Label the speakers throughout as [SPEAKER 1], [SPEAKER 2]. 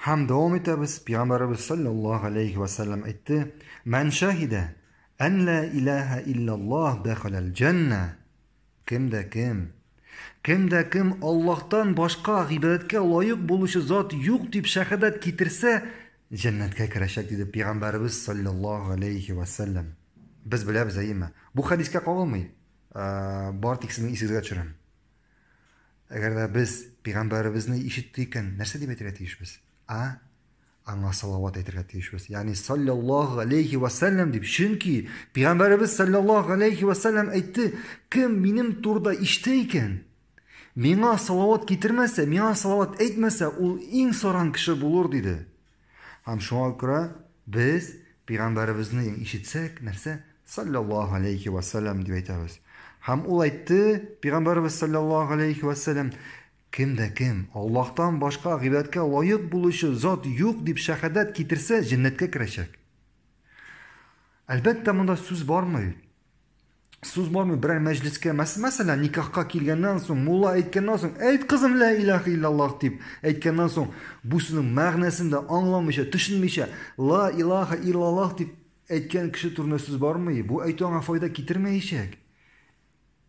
[SPEAKER 1] Ham devam etmez. Piyamber Rabbı sallallahu aleyhi ve sellem etti. Men şahide en la ilahe illallah dekhal el cenne. Kim de kim? Kim de kim Allah'tan başka ibadetke layık buluşu zat yok deyip şahedet getirse cennetke kereşek dedi Piyamber Rabbı sallallahu aleyhi ve sellem. Biz böyle bir zeyime. Bu hadiske kalmayın. Ee, Bart ikisini isizge biz а аңа салауат әйтергә тиеш булсын. Яни саллаллаһу алейхи ва саллям дип шинки пайгамбарыбыз саллаллаһу алейхи ва саллям әйтте, ким минем турда иште икән, миңа салават китермәсә, миңа салават әйтмәсә, ул иң соран кеше булыр диде. Һәм шуңа күрә без пайгамбарыбызны ишетсәк, нәрсә саллаллаһу алейхи ва саллям дип әйтәбез. Һәм ул әйтте, пайгамбарыбыз саллаллаһу алейхи ва саллям Кем дә кем Аллаһтан башка гыйбәткә лайык булучы зат юк дип шахадат китерсә, дәннәткә керәчәк. Әлбәттә монда сүз бармый. Сүз бармый бер мәҗлискә, мәсәлән, никахка килгәндән соң, мулла әйткәннән соң, "Әйт кызым, ла илаһа илляллаһ" дип әйткәндән соң, бу сүзнең мәгънәсен дә аңламыйча, төшенмичә, "Ла илаһа илляллаһ" дип әйткән кеше турында сүз бармый. Бу әйтәнгә файда китермәячәк.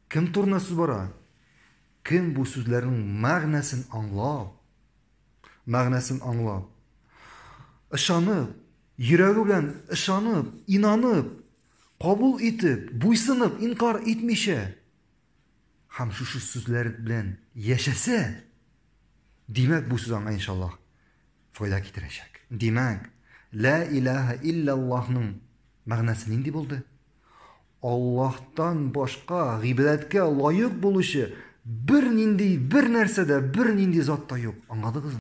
[SPEAKER 1] Кем турында сүз бара? кем бу сүзләрнең мәгънәсен аңлау, мәгънәсен аңлау. Ишанып, йөрәге белән ишанып, инанып, кабул итеп, буйсынып, инкар итмичә һәм шушы сүзләр белән яшәсә, димәк бу сүз аңа иншаллаһ файда китерәчәк. Димәк, ла илаха илляллахның мәгънәсе нинди булды? Аллаһтан башка гыйбадәткә лайык булучы bir nindi, bir nersede, bir nindi ниндей yok. Anladınız mı?